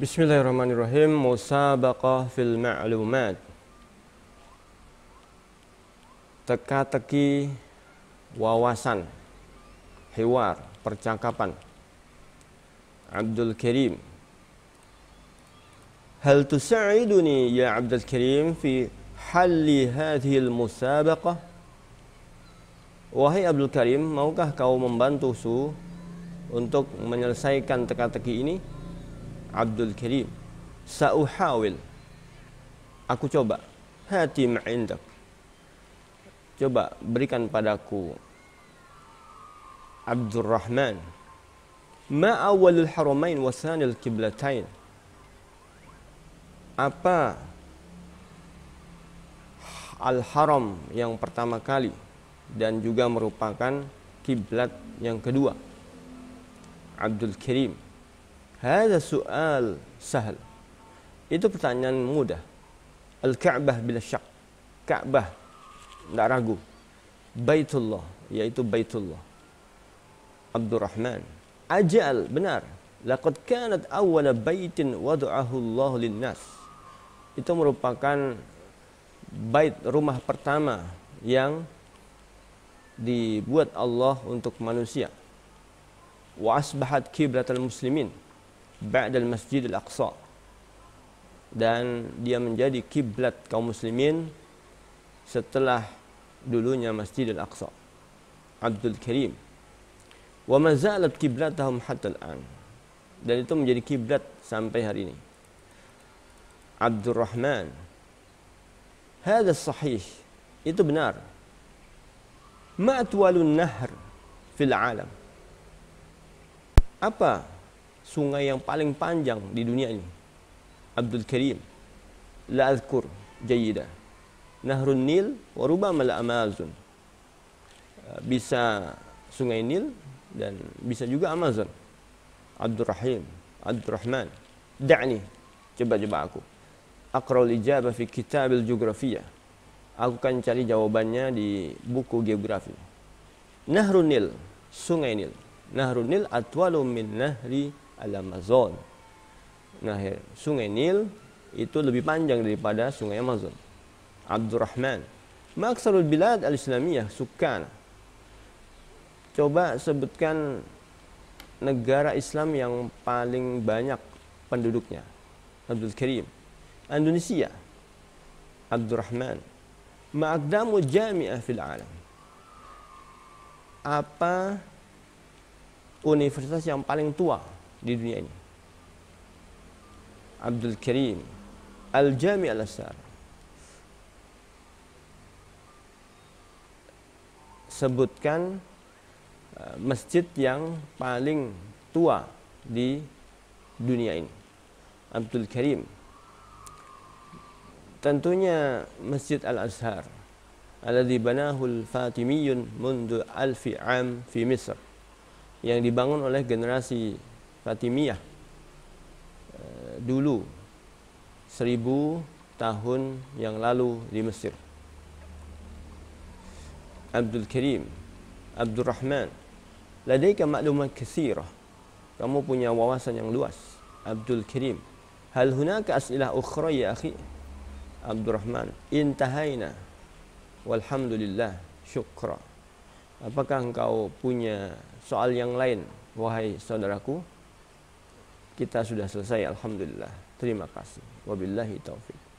Bismillahirrahmanirrahim. Musabaqah fil ma'lumat. Teka-teki wawasan, hewar, percakapan. Abdul Karim. Hal tusa'iduni ya Abdul Karim fi halli hadhil Wahai Abdul Karim, maukah kau membantu su untuk menyelesaikan teka-teki ini? Abdul Karim Sa'uhawil Aku coba Hati ma'indak Coba berikan padaku Abdurrahman Ma awalul haramain wasanil kiblatain Apa Al-haram yang pertama kali Dan juga merupakan kiblat yang kedua Abdul Karim Hada soal sahal. Itu pertanyaan mudah. Al-Ka'bah bila syak. Ka'bah. Tak ragu. Baitullah. Iaitu Baitullah. Abdul Rahman. Ajal. Benar. Laqad kanat awala baitin wadu'ahu Allah linnas. Itu merupakan bait rumah pertama yang dibuat Allah untuk manusia. Wa asbahat kiblatal muslimin ba'dal Masjid Al-Aqsa dan dia menjadi kiblat kaum muslimin setelah dulunya Masjid Al-Aqsa Abdul Karim wa mazalat kiblatahum hatta al-an dan itu menjadi kiblat sampai hari ini Abdul Rahman hadha sahih itu benar ma atwalun nahr fil alam apa sungai yang paling panjang di dunia ini. Abdul Karim. La azkur jayida. Nahrun Nil wa rubama la Amazon. Eh, bisa Sungai Nil dan bisa juga Amazon. Rahim, Abdul Rahman, Da'ni, coba-coba aku. Aqra'ul ijabah fi kitabil geografiyah. Aku akan cari jawabannya di buku geografi. Nahrun Nil, Sungai Nil. Nahrun Nil atwalu min nahri Al-Amazon. Nah, sungai Nil itu lebih panjang daripada sungai Amazon. Abdurrahman. Maksarul bilad al-Islamiyah sukan. Coba sebutkan negara Islam yang paling banyak penduduknya. Abdul Karim. Indonesia. Abdurrahman. Ma'akdamu jami'ah fil alam. Apa universitas yang paling tua di dunia ini. Abdul Karim Al-Jami Al-Asar sebutkan uh, masjid yang paling tua di dunia ini Abdul Karim tentunya Masjid Al-Azhar alladhi banahu al-Fatimiyun mundu alfi am fi Misr yang dibangun oleh generasi Fatimiyah eh, dulu seribu tahun yang lalu di Mesir. Abdul Karim, Abdul Rahman, ladaika maklumat kathira. Kamu punya wawasan yang luas. Abdul Karim, hal hunaka asilah ukhra ya akhi? Abdul Rahman, intahaina. Walhamdulillah, syukra. Apakah engkau punya soal yang lain, wahai saudaraku? kita sudah selesai alhamdulillah. Terima kasih. Wabillahi taufik.